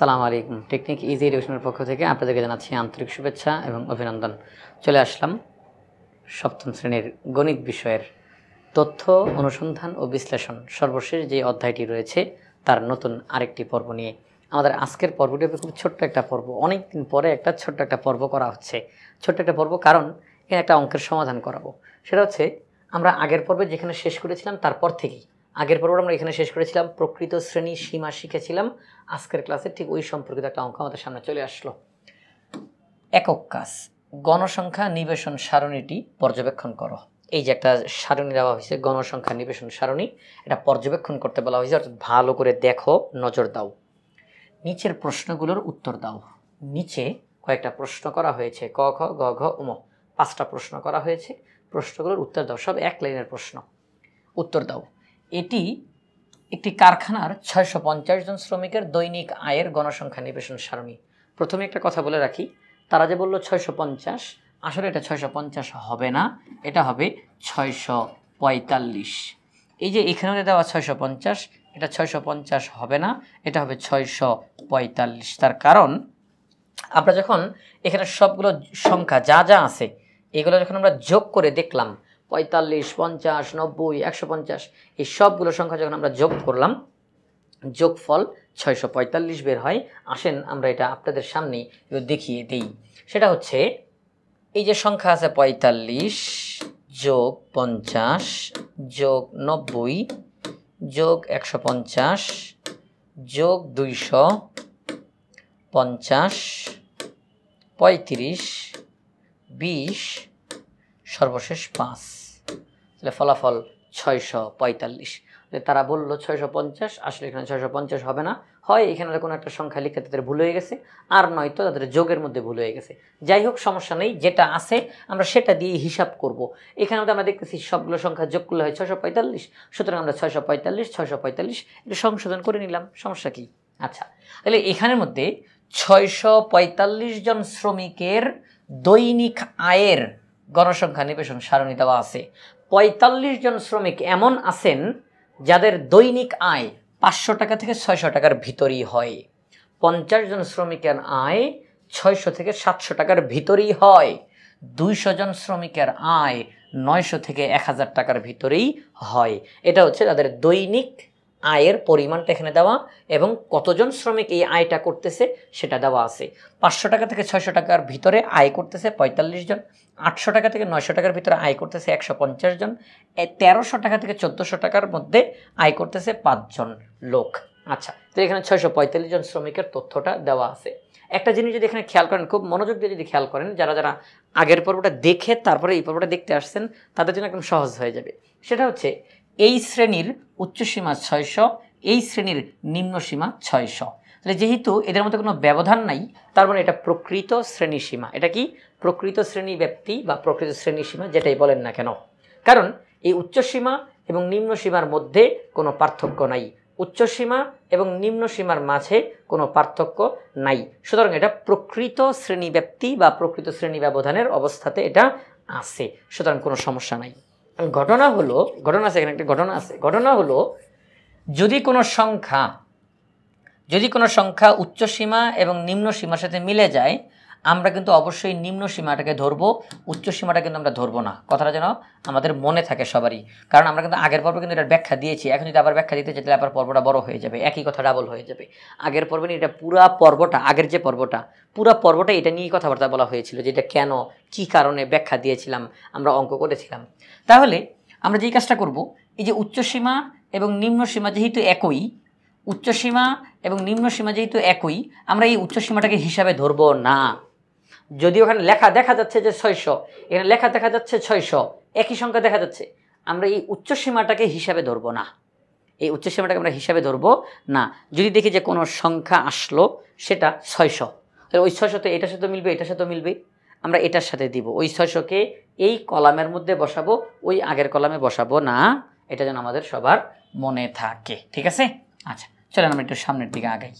সালাম আলাইকুম technique easy এডুকেশনের পক্ষ থেকে আপনাদেরকে জানাচ্ছি আন্তরিক শুভেচ্ছা এবং অভিনন্দন চলে আসলাম সপ্তম শ্রেণীর গণিত বিষয়ের তথ্য অনুসন্ধান ও বিশ্লেষণ সর্বশেষ যে অধ্যায়টি রয়েছে তার নতুন আরেকটি পর্ব নিয়ে আমাদের আজকের পর্বটি হবে খুব ছোট্ট একটা পর্ব অনেক দিন পরে একটা ছোট্ট একটা পর্ব করা হচ্ছে ছোট্ট একটা পর্ব কারণ এখানে একটা অঙ্কের সমাধান করাবো সেটা হচ্ছে আমরা আগের পর্বে যেখানে শেষ করেছিলাম তারপর থেকেই আগের পর্ব আমরা এখানে শেষ করেছিলাম প্রকৃত শ্রেণী সীমা শিখেছিলাম আজকের ক্লাসে ঠিক ওই সম্পর্কিত একটা অঙ্ক আমাদের সামনে চলে আসলো একক কাজ গণসংখ্যা নিবেশন সারণীটি পর্যবেক্ষণ করো এই যে একটা সারণী দেওয়া হয়েছে গণসংখ্যা নিবেশন সারণী এটা পর্যবেক্ষণ করতে বলা হয়েছে অর্থাৎ ভালো করে দেখো নজর দাও নিচের প্রশ্নগুলোর উত্তর দাও নিচে কয়েকটা প্রশ্ন করা হয়েছে ক খ গ ঘ উম পাঁচটা প্রশ্ন করা হয়েছে প্রশ্নগুলোর উত্তর দাও সব এক লাইনের প্রশ্ন উত্তর দাও এটি একটি কারখানার ছয়শো জন শ্রমিকের দৈনিক আয়ের গণসংখ্যা নিবেশন সারণী প্রথমে একটা কথা বলে রাখি তারা যে বললো ছয়শো আসলে এটা ছয়শো হবে না এটা হবে ছয়শো এই যে এখানে দেওয়া ছয়শো পঞ্চাশ এটা ছয়শো পঞ্চাশ হবে না এটা হবে ছয়শো পঁয়তাল্লিশ তার কারণ আমরা যখন এখানে সবগুলো সংখ্যা যা যা আছে এগুলো যখন আমরা যোগ করে দেখলাম পঁয়তাল্লিশ পঞ্চাশ নব্বই একশো পঞ্চাশ এই সবগুলো সংখ্যা যখন আমরা যোগ করলাম যোগফল ছয়শো পঁয়তাল্লিশ বের হয় আসেন আমরা এটা আপনাদের সামনে দেখিয়ে দিই সেটা হচ্ছে এই যে সংখ্যা আছে পঁয়তাল্লিশ যোগ পঞ্চাশ যোগ নব্বই যোগ একশো পঞ্চাশ যোগ দুইশো পঞ্চাশ পঁয়ত্রিশ বিশ সর্বশেষ পাঁচ তাহলে ফলাফল ছয়শো পঁয়তাল্লিশ তারা বললো ছয়শো পঞ্চাশ আসলে এখানে ছয়শো পঞ্চাশ হবে না হয় এখানে কোনো একটা সংখ্যা লিখে তাদের ভুল হয়ে গেছে আর নয়তো তাদের যোগের মধ্যে ভুল হয়ে গেছে যাই হোক সমস্যা নেই যেটা আছে আমরা সেটা দিয়ে হিসাব করব এখানে মধ্যে আমরা দেখতেছি সবগুলো সংখ্যা যোগ করলে হয় ছয়শো পঁয়তাল্লিশ সুতরাং আমরা ছয়শো পঁয়তাল্লিশ ছয়শো পঁয়তাল্লিশ একটু সংশোধন করে নিলাম সমস্যা কি আচ্ছা তাহলে এখানের মধ্যে ছয়শো পঁয়তাল্লিশ জন শ্রমিকের দৈনিক আয়ের গণসংখ্যা নিবেশন সারণী দেওয়া আছে পঁয়তাল্লিশ জন শ্রমিক এমন আছেন যাদের দৈনিক আয় পাঁচশো টাকা থেকে ছয়শো টাকার ভিতরই হয় পঞ্চাশ জন শ্রমিকের আয় ছয়শো থেকে সাতশো টাকার ভিতরেই হয় দুইশো জন শ্রমিকের আয় নয়শো থেকে এক হাজার টাকার ভিতরেই হয় এটা হচ্ছে তাদের দৈনিক আয়ের পরিমাণটা এখানে দেওয়া এবং কতজন শ্রমিক এই আয়টা করতেছে সেটা দেওয়া আছে পাঁচশো টাকা থেকে ছয়শো টাকার ভিতরে আয় করতেছে পঁয়তাল্লিশ জন আটশো টাকা থেকে নয়শো টাকার ভিতরে আয় করতেছে একশো পঞ্চাশ জন তেরোশো টাকা থেকে চোদ্দোশো টাকার মধ্যে আয় করতেছে পাঁচজন লোক আচ্ছা তো এখানে ছয়শো পঁয়তাল্লিশ জন শ্রমিকের তথ্যটা দেওয়া আছে একটা জিনিস যদি এখানে খেয়াল করেন খুব মনোযোগ দিয়ে যদি খেয়াল করেন যারা যারা আগের পর্বটা দেখে তারপরে এই পর্বটা দেখতে আসছেন তাদের জন্য একদম সহজ হয়ে যাবে সেটা হচ্ছে এই শ্রেণীর উচ্চসীমা ছয়শো এই শ্রেণীর নিম্নসীমা ছয়শো তাহলে যেহেতু এদের মধ্যে কোনো ব্যবধান নাই তার মানে এটা প্রকৃত শ্রেণী সীমা এটা কি প্রকৃত শ্রেণী ব্যক্তি বা প্রকৃত শ্রেণী সীমা যেটাই বলেন না কেন কারণ এই উচ্চসীমা এবং নিম্ন সীমার মধ্যে কোনো পার্থক্য নাই উচ্চসীমা এবং নিম্ন সীমার মাঝে কোনো পার্থক্য নাই সুতরাং এটা প্রকৃত শ্রেণী ব্যক্তি বা প্রকৃত শ্রেণী ব্যবধানের অবস্থাতে এটা আছে সুতরাং কোনো সমস্যা নাই ঘটনা হলো ঘটনা আছে এখানে একটা ঘটনা আছে ঘটনা হলো যদি কোনো সংখ্যা যদি কোনো সংখ্যা উচ্চ সীমা এবং নিম্ন সীমার সাথে মিলে যায় আমরা কিন্তু অবশ্যই নিম্ন সীমাটাকে ধরবো উচ্চ সীমাটা কিন্তু আমরা ধরবো না কথাটা যেন আমাদের মনে থাকে সবারই কারণ আমরা কিন্তু আগের পর্বে কিন্তু এটা ব্যাখ্যা দিয়েছি এখন যদি আবার ব্যাখ্যা দিতে চাই তাহলে আবার পর্বটা বড় হয়ে যাবে একই কথা ডাবল হয়ে যাবে আগের পর্বে এটা পুরা পর্বটা আগের যে পর্বটা পুরা পর্বটা এটা নিয়েই কথাবার্তা বলা হয়েছিল যে এটা কেন কী কারণে ব্যাখ্যা দিয়েছিলাম আমরা অঙ্ক করেছিলাম তাহলে আমরা যেই কাজটা করব এই যে উচ্চসীমা এবং নিম্ন সীমা যেহেতু একই উচ্চসীমা এবং নিম্ন সীমা যেহেতু একই আমরা এই উচ্চসীমাটাকে হিসাবে ধরবো না যদি ওখানে লেখা দেখা যাচ্ছে যে ছয়শো এখানে লেখা দেখা যাচ্ছে ছয়শো একই সংখ্যা দেখা যাচ্ছে আমরা এই উচ্চ সীমাটাকে হিসাবে ধরবো না এই উচ্চ সীমাটাকে আমরা হিসাবে ধরবো না যদি দেখি যে কোনো সংখ্যা আসলো সেটা ছয়শো তাহলে ওই ছয়শ তো এটার সাথে মিলবে এটার সাথে মিলবে আমরা এটার সাথে দিব ওই ছয়শোকে এই কলামের মধ্যে বসাবো ওই আগের কলামে বসাবো না এটা যেন আমাদের সবার মনে থাকে ঠিক আছে আচ্ছা চলেন আমরা একটু সামনের দিকে আগাই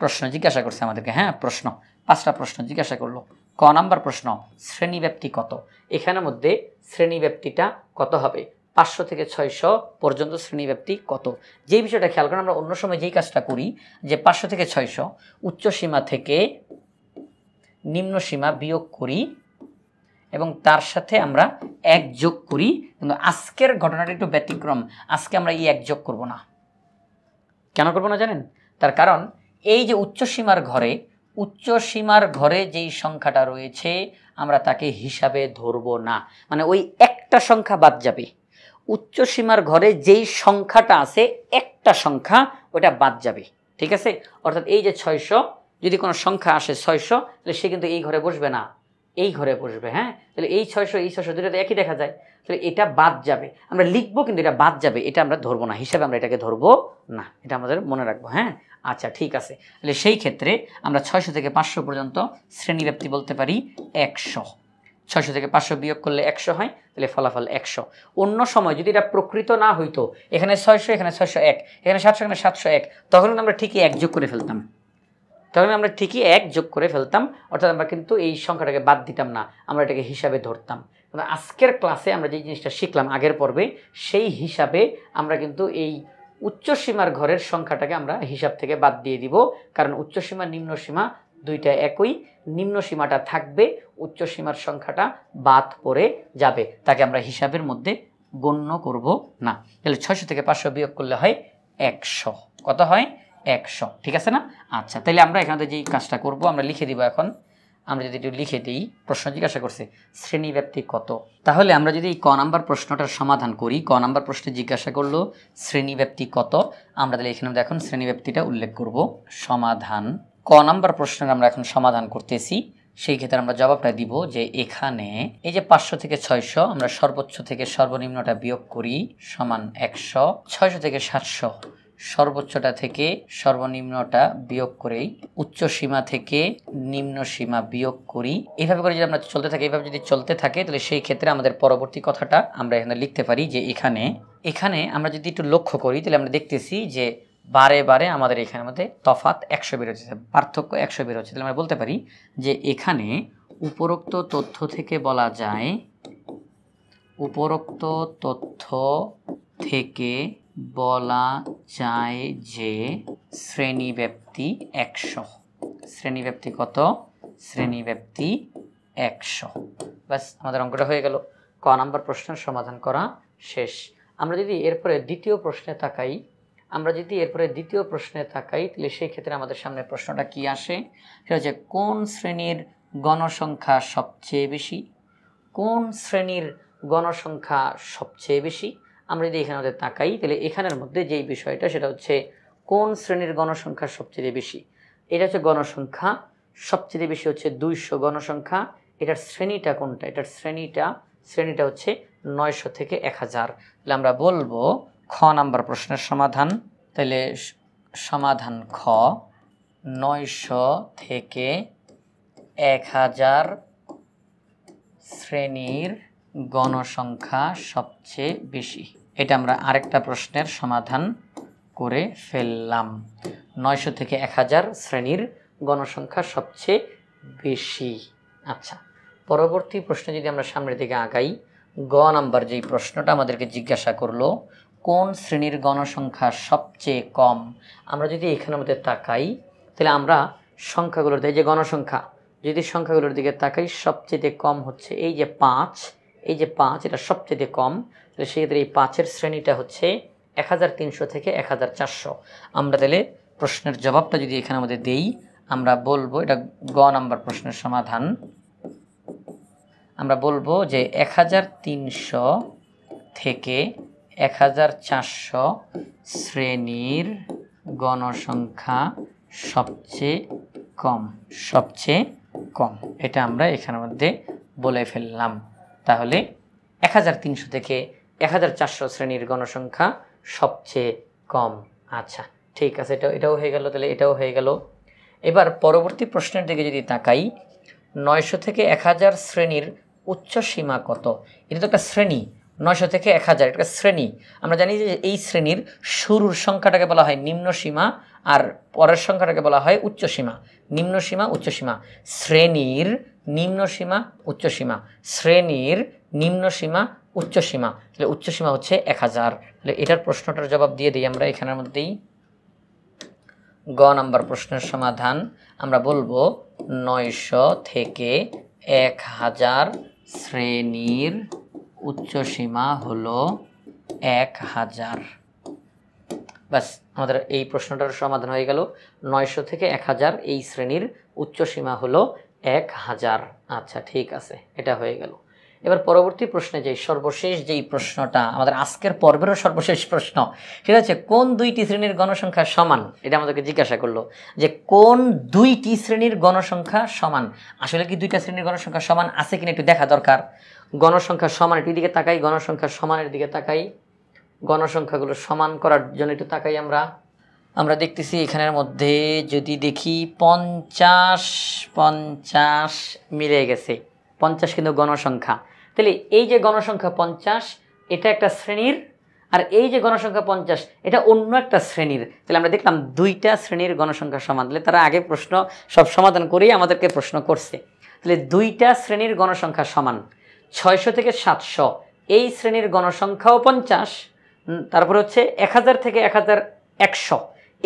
প্রশ্ন জিজ্ঞাসা করছে আমাদেরকে হ্যাঁ প্রশ্ন পাঁচটা প্রশ্ন জিজ্ঞাসা করলো ক নাম্বার প্রশ্ন শ্রেণীব্যাপ্তি কত এখানের মধ্যে শ্রেণীব্যাপ্তিটা কত হবে পাঁচশো থেকে ছয়শো পর্যন্ত শ্রেণীব্যাপ্তি কত যেই বিষয়টা খেয়াল করেন আমরা অন্য সময় যেই কাজটা করি যে পাঁচশো থেকে ছয়শো উচ্চ সীমা থেকে নিম্ন সীমা বিয়োগ করি এবং তার সাথে আমরা এক যোগ করি কিন্তু আজকের ঘটনাটা একটু ব্যতিক্রম আজকে আমরা এই এক যোগ করবো না কেন করবো না জানেন তার কারণ এই যে উচ্চ সীমার ঘরে উচ্চ সীমার ঘরে যেই সংখ্যাটা রয়েছে আমরা তাকে হিসাবে ধরব না মানে ওই একটা সংখ্যা বাদ যাবে উচ্চ সীমার ঘরে যেই সংখ্যাটা আছে একটা সংখ্যা ওটা বাদ যাবে ঠিক আছে অর্থাৎ এই যে ছয়শো যদি কোনো সংখ্যা আসে ছয়শো তাহলে সে কিন্তু এই ঘরে বসবে না এই ঘরে বসবে হ্যাঁ তাহলে এই ছয়শো এই ছয়শো দুটো একই দেখা যায় তাহলে এটা বাদ যাবে আমরা লিখবো কিন্তু এটা বাদ যাবে এটা আমরা ধরবো না হিসাবে আমরা এটাকে ধরবো না এটা আমাদের মনে রাখবো হ্যাঁ আচ্ছা ঠিক আছে তাহলে সেই ক্ষেত্রে আমরা ছয়শো থেকে পাঁচশো পর্যন্ত শ্রেণীব্যাপ্তি বলতে পারি একশো ছয়শো থেকে পাঁচশো বিয়োগ করলে একশো হয় তাহলে ফলাফল একশো অন্য সময় যদি এটা প্রকৃত না হইতো এখানে ছয়শো এখানে ছয়শো এক এখানে সাতশো এখানে সাতশো এক তখন আমরা ঠিকই এক যোগ করে ফেলতাম তখন আমরা ঠিকই এক যোগ করে ফেলতাম অর্থাৎ আমরা কিন্তু এই সংখ্যাটাকে বাদ দিতাম না আমরা এটাকে হিসাবে ধরতাম আজকের ক্লাসে আমরা যে জিনিসটা শিখলাম আগের পর্বে সেই হিসাবে আমরা কিন্তু এই উচ্চসীমার ঘরের সংখ্যাটাকে আমরা হিসাব থেকে বাদ দিয়ে দিব কারণ উচ্চসীমা নিম্নসীমা দুইটা একই নিম্ন সীমাটা থাকবে উচ্চ সীমার সংখ্যাটা বাদ পড়ে যাবে তাকে আমরা হিসাবের মধ্যে গণ্য করব না তাহলে ছয়শো থেকে পাঁচশো বিয়োগ করলে হয় একশো কত হয় একশো ঠিক আছে না আচ্ছা তাহলে আমরা এখানে যেই কাজটা করব আমরা লিখে দিব এখন আমরা যদি একটু লিখে দিই প্রশ্ন জিজ্ঞাসা করছে শ্রেণীব্যাপ্তি কত তাহলে আমরা যদি এই ক নাম্বার প্রশ্নটার সমাধান করি ক নাম্বার প্রশ্নে জিজ্ঞাসা করলো শ্রেণীব্যাপ্তি কত আমরা তাহলে এখানে এখন শ্রেণীব্যাপ্তিটা উল্লেখ করব সমাধান ক নাম্বার প্রশ্নের আমরা এখন সমাধান করতেছি সেই ক্ষেত্রে আমরা জবাবটা দিব যে এখানে এই যে পাঁচশো থেকে ছয়শো আমরা সর্বোচ্চ থেকে সর্বনিম্নটা বিয়োগ করি সমান একশো ছয়শো থেকে সাতশো সর্বোচ্চটা থেকে সর্বনিম্নটা বিয়োগ করেই উচ্চ সীমা থেকে নিম্ন সীমা বিয়োগ করি এইভাবে করে যদি আমরা চলতে থাকি এইভাবে যদি চলতে থাকে তাহলে সেই ক্ষেত্রে আমাদের পরবর্তী কথাটা আমরা এখানে লিখতে পারি যে এখানে এখানে আমরা যদি একটু লক্ষ্য করি তাহলে আমরা দেখতেছি যে বারে বারে আমাদের এখানের মধ্যে তফাত একশো বেরোচ্ছে পার্থক্য একশো বেরোচ্ছে তাহলে আমরা বলতে পারি যে এখানে উপরোক্ত তথ্য থেকে বলা যায় উপরোক্ত তথ্য থেকে বলা যায় যে শ্রেণীব্যাপ্তি একশো শ্রেণীব্যাপ্তি কত শ্রেণীব্যাপ্তি একশো ব্যাস আমাদের অঙ্কটা হয়ে গেল ক নাম্বার প্রশ্নের সমাধান করা শেষ আমরা যদি এরপরে দ্বিতীয় প্রশ্নে তাকাই আমরা যদি এরপরে দ্বিতীয় প্রশ্নে তাকাই তাহলে সেই ক্ষেত্রে আমাদের সামনে প্রশ্নটা কি আসে সেটা হচ্ছে কোন শ্রেণীর গণসংখ্যা সবচেয়ে বেশি কোন শ্রেণীর গণসংখ্যা সবচেয়ে বেশি আমরা যদি এখানে আমাদের তাকাই তাহলে এখানের মধ্যে যেই বিষয়টা সেটা হচ্ছে কোন শ্রেণীর গণসংখ্যা সবচেয়ে বেশি এটা হচ্ছে গণসংখ্যা সবচেয়ে বেশি হচ্ছে দুইশো গণসংখ্যা এটার শ্রেণীটা কোনটা এটার শ্রেণীটা শ্রেণীটা হচ্ছে নয়শো থেকে এক হাজার তাহলে আমরা বলবো খ নাম্বার প্রশ্নের সমাধান তাহলে সমাধান খ নয়শো থেকে এক হাজার শ্রেণীর গণসংখ্যা সবচেয়ে বেশি এটা আমরা আরেকটা প্রশ্নের সমাধান করে ফেললাম নয়শো থেকে এক হাজার শ্রেণীর গণসংখ্যা সবচেয়ে বেশি আচ্ছা পরবর্তী প্রশ্নে যদি আমরা সামনের দিকে আগাই গ নাম্বার যেই প্রশ্নটা আমাদেরকে জিজ্ঞাসা করলো কোন শ্রেণীর গণসংখ্যা সবচেয়ে কম আমরা যদি এখানের মধ্যে তাকাই তাহলে আমরা সংখ্যাগুলোর দিকে যে গণসংখ্যা যদি সংখ্যাগুলোর দিকে তাকাই সবচেয়ে কম হচ্ছে এই যে পাঁচ এই যে পাঁচ এটা সবচেয়ে কম তাহলে সেক্ষেত্রে এই পাঁচের শ্রেণীটা হচ্ছে এক থেকে এক আমরা তাহলে প্রশ্নের জবাবটা যদি এখানে আমাদের দেই আমরা বলবো এটা গ নাম্বার প্রশ্নের সমাধান আমরা বলবো যে এক থেকে এক শ্রেণীর গণসংখ্যা সবচেয়ে কম সবচেয়ে কম এটা আমরা এখানের মধ্যে বলে ফেললাম তাহলে এক থেকে এক শ্রেণীর গণসংখ্যা সবচেয়ে কম আচ্ছা ঠিক আছে এটা এটাও হয়ে গেল তাহলে এটাও হয়ে গেল এবার পরবর্তী প্রশ্নের দিকে যদি তাকাই নয়শো থেকে এক শ্রেণীর উচ্চ সীমা কত এটা তো একটা শ্রেণী নয়শো থেকে এক হাজার একটা শ্রেণী আমরা জানি যে এই শ্রেণীর শুরুর সংখ্যাটাকে বলা হয় নিম্ন সীমা আর পরের সংখ্যাটাকে বলা হয় উচ্চ সীমা নিম্ন সীমা উচ্চ সীমা শ্রেণীর নিম্ন সীমা উচ্চসীমা শ্রেণীর নিম্ন সীমা উচ্চসীমা তাহলে উচ্চসীমা হচ্ছে এক হাজার তাহলে এটার প্রশ্নটার জবাব দিয়ে দিই আমরা এখানের মধ্যেই গ নাম্বার প্রশ্নের সমাধান আমরা বলবো নয়শো থেকে এক হাজার শ্রেণীর উচ্চসীমা হল এক হাজার ব্যাস আমাদের এই প্রশ্নটার সমাধান হয়ে গেল নয়শো থেকে এক হাজার এই শ্রেণীর উচ্চসীমা হলো এক হাজার আচ্ছা ঠিক আছে এটা হয়ে গেল এবার পরবর্তী প্রশ্নে যে সর্বশেষ যেই প্রশ্নটা আমাদের আজকের পর্বেরও সর্বশেষ প্রশ্ন সেটা হচ্ছে কোন দুইটি শ্রেণীর গণসংখ্যা সমান এটা আমাদেরকে জিজ্ঞাসা করলো যে কোন দুইটি শ্রেণীর গণসংখ্যা সমান আসলে কি দুইটা শ্রেণীর গণসংখ্যা সমান আছে কিনা একটু দেখা দরকার গণসংখ্যা সমান এটির দিকে তাকাই গণসংখ্যা সমানের দিকে তাকাই গণসংখ্যাগুলো সমান করার জন্য একটু তাকাই আমরা আমরা দেখতেছি এখানের মধ্যে যদি দেখি পঞ্চাশ পঞ্চাশ মিলে গেছে পঞ্চাশ কিন্তু গণসংখ্যা তাহলে এই যে গণসংখ্যা পঞ্চাশ এটা একটা শ্রেণীর আর এই যে গণসংখ্যা পঞ্চাশ এটা অন্য একটা শ্রেণীর তাহলে আমরা দেখলাম দুইটা শ্রেণীর গণসংখ্যা সমান তাহলে তারা আগে প্রশ্ন সব সমাধান করেই আমাদেরকে প্রশ্ন করছে তাহলে দুইটা শ্রেণীর গণসংখ্যা সমান ছয়শো থেকে সাতশো এই শ্রেণীর গণসংখ্যাও পঞ্চাশ তারপর হচ্ছে এক হাজার থেকে এক হাজার একশো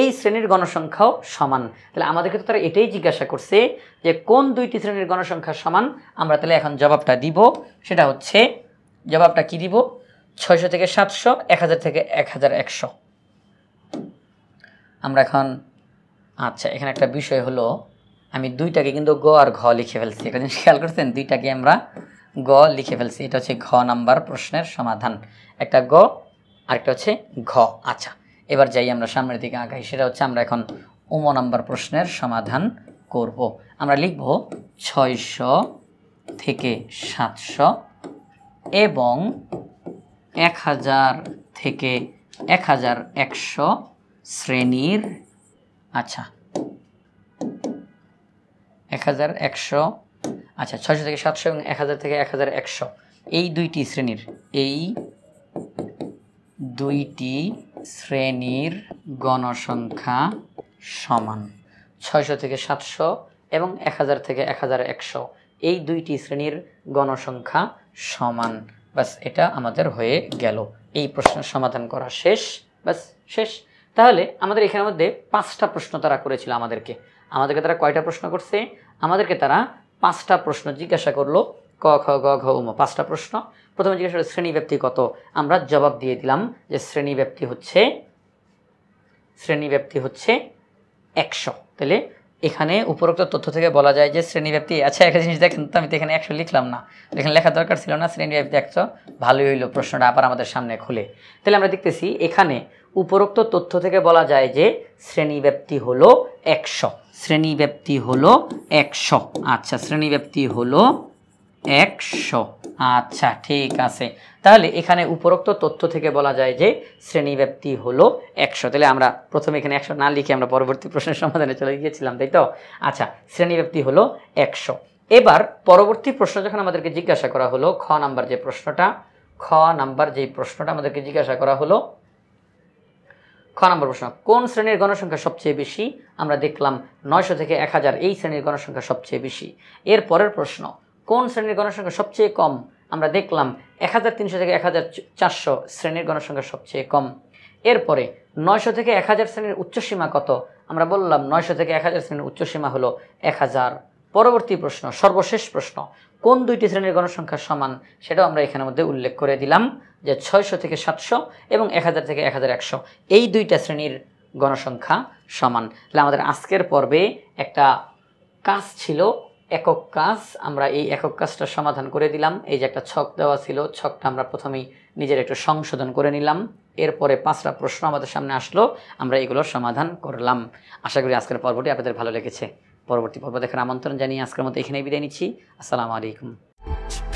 এই শ্রেণীর গণসংখ্যাও সমান তাহলে আমাদেরকে তো তারা এটাই জিজ্ঞাসা করছে যে কোন দুইটি শ্রেণীর গণসংখ্যা সমান আমরা তাহলে এখন জবাবটা দিব সেটা হচ্ছে জবাবটা কি দিব ছয়শো থেকে সাতশো এক থেকে এক একশো আমরা এখন আচ্ছা এখানে একটা বিষয় হলো আমি দুইটাকে কিন্তু গ আর ঘ লিখে ফেলছি এটা জিনিস খেয়াল করছেন দুইটাকে আমরা গ লিখে ফেলছি এটা হচ্ছে ঘ নাম্বার প্রশ্নের সমাধান একটা গ আর একটা হচ্ছে ঘ আচ্ছা এবার যাই আমরা সামনের দিকে আঁকাই সেটা হচ্ছে আমরা এখন উম নাম্বার প্রশ্নের সমাধান করব। আমরা লিখব ছয়শো থেকে সাতশো এবং এক হাজার থেকে এক হাজার একশো শ্রেণীর আচ্ছা এক হাজার একশো আচ্ছা ছয়শো থেকে সাতশো এবং এক হাজার থেকে এক হাজার একশো এই দুইটি শ্রেণীর এই দুইটি শ্রেণীর গণসংখ্যা সমান ছয়শো থেকে সাতশো এবং এক হাজার থেকে এক হাজার একশো এই দুইটি শ্রেণীর গণসংখ্যা সমান বাস এটা আমাদের হয়ে গেল এই প্রশ্নের সমাধান করা শেষ বাস শেষ তাহলে আমাদের এখানের মধ্যে পাঁচটা প্রশ্ন তারা করেছিল আমাদেরকে আমাদেরকে তারা কয়টা প্রশ্ন করছে আমাদেরকে তারা পাঁচটা প্রশ্ন জিজ্ঞাসা করলো ক খ গ ঘ উম পাঁচটা প্রশ্ন প্রথমে জিজ্ঞেস করে শ্রেণীব্যাপ্তি কত আমরা জবাব দিয়ে দিলাম যে শ্রেণীব্যাপ্তি হচ্ছে শ্রেণীব্যাপ্তি হচ্ছে একশো তাহলে এখানে উপরোক্ত তথ্য থেকে বলা যায় যে শ্রেণীব্যাপ্তি আচ্ছা একটা জিনিস দেখেন তো আমি তো এখানে একশো লিখলাম না এখানে লেখা দরকার ছিল না শ্রেণীব্যাপ্তি একশো ভালোই হইলো প্রশ্নটা আবার আমাদের সামনে খুলে তাহলে আমরা দেখতেছি এখানে উপরোক্ত তথ্য থেকে বলা যায় যে শ্রেণীব্যাপ্তি হলো একশো শ্রেণীব্যাপ্তি হলো একশো আচ্ছা শ্রেণীব্যাপ্তি হলো একশো আচ্ছা ঠিক আছে তাহলে এখানে উপরোক্ত তথ্য থেকে বলা যায় যে শ্রেণীব্যাপ্তি হলো একশো তাহলে আমরা প্রথমে এখানে একশো না লিখে আমরা পরবর্তী প্রশ্নের সমাধানে চলে গিয়েছিলাম তাই তো আচ্ছা শ্রেণীব্যাপ্তি হলো একশো এবার পরবর্তী প্রশ্ন যখন আমাদেরকে জিজ্ঞাসা করা হলো খ নাম্বার যে প্রশ্নটা খ নাম্বার যেই প্রশ্নটা আমাদেরকে জিজ্ঞাসা করা হলো খ নম্বর প্রশ্ন কোন শ্রেণীর গণসংখ্যা সবচেয়ে বেশি আমরা দেখলাম নয়শো থেকে এক হাজার এই শ্রেণীর গণসংখ্যা সবচেয়ে বেশি এর পরের প্রশ্ন কোন শ্রেণীর গণসংখ্যা সবচেয়ে কম আমরা দেখলাম এক হাজার তিনশো থেকে এক হাজার চারশো শ্রেণীর গণসংখ্যা সবচেয়ে কম এরপরে নয়শো থেকে এক হাজার শ্রেণীর উচ্চসীমা কত আমরা বললাম নয়শো থেকে এক হাজার শ্রেণীর উচ্চসীমা হলো এক হাজার পরবর্তী প্রশ্ন সর্বশেষ প্রশ্ন কোন দুইটি শ্রেণীর গণসংখ্যা সমান সেটাও আমরা এখানের মধ্যে উল্লেখ করে দিলাম যে ছয়শো থেকে সাতশো এবং এক হাজার থেকে এক হাজার একশো এই দুইটা শ্রেণীর গণসংখ্যা সমান তাহলে আমাদের আজকের পর্বে একটা কাজ ছিল একক কাজ আমরা এই একক কাজটা সমাধান করে দিলাম এই যে একটা ছক দেওয়া ছিল ছকটা আমরা প্রথমেই নিজের একটু সংশোধন করে নিলাম এরপরে পাঁচটা প্রশ্ন আমাদের সামনে আসলো আমরা এগুলোর সমাধান করলাম আশা করি আজকের পর্বটি আপনাদের ভালো লেগেছে পরবর্তী পর্ব দেখার আমন্ত্রণ জানিয়ে আজকের মতো এখানেই বিদায় নিচ্ছি আসসালামু আলাইকুম